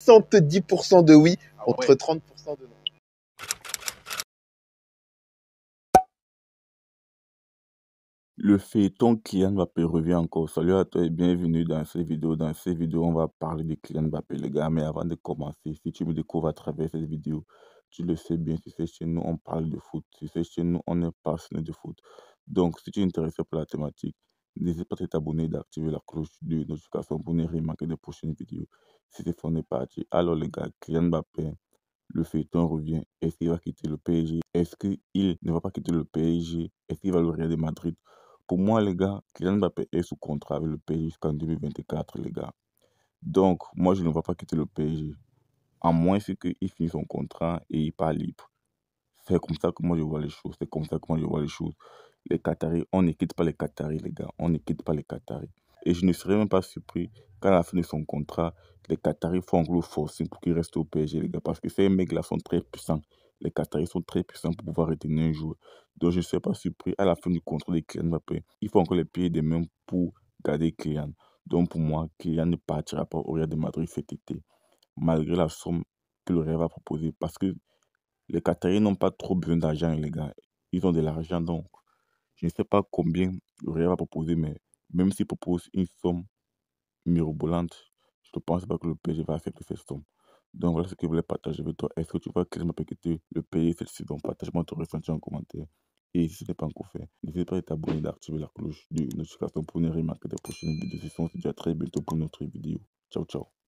70 de oui entre ah 30 de non. Le feuilleton Kylian Mbappé revient encore. Salut à toi et bienvenue dans cette vidéo. Dans cette vidéo, on va parler de Kylian Mbappé, les gars. Mais avant de commencer, si tu me découvres à travers cette vidéo, tu le sais bien, si c'est chez nous, on parle de foot. Si c'est chez nous, on est passionné de foot. Donc, si tu es intéressé par la thématique, N'hésitez pas à t'abonner, d'activer la cloche de notification pour ne rien manquer des prochaines vidéos. C'était son est parti. Alors les gars, Kylian Mbappé, le feuilleton revient. Est-ce qu'il va quitter le PSG Est-ce qu'il ne va pas quitter le PSG Est-ce qu'il va le Real de Madrid Pour moi les gars, Kylian Mbappé est sous contrat avec le PSG jusqu'en 2024 les gars. Donc moi je ne vais pas quitter le PSG. À moins qu'il finisse son contrat et il pas libre. C'est comme ça que moi je vois les choses. C'est comme ça que moi je vois les choses les Qataris, on ne quitte pas les Qataris, les gars, on ne quitte pas les Qataris. Et je ne serais même pas surpris qu'à la fin de son contrat, les Qataris font le forcing pour qu'il reste au PSG, les gars, parce que ces mecs-là sont très puissants. Les Qataris sont très puissants pour pouvoir retenir un joueur. Donc je ne serais pas surpris à la fin du contrat de Kylian Mbappé. Il faut encore les pieds des mêmes pour garder Kylian. Donc pour moi, Kylian ne partira pas au Real de Madrid cet été, malgré la somme que le Real va proposer, parce que les Qataris n'ont pas trop besoin d'argent, les gars. Ils ont de l'argent, donc je ne sais pas combien le Real va proposer, mais même s'il propose une somme mirobolante, je ne pense pas que le PSG va accepter cette somme. Donc voilà ce que je voulais partager avec toi. Est-ce que tu vois que je m'appelle le pays celle-ci Donc partage-moi ton ressenti en commentaire. Et si ce n'est pas encore fait, n'hésite pas à t'abonner et d'activer la cloche de notification pour ne rien manquer des prochaines vidéos. Ce sont à très bientôt pour autre vidéo. Ciao, ciao.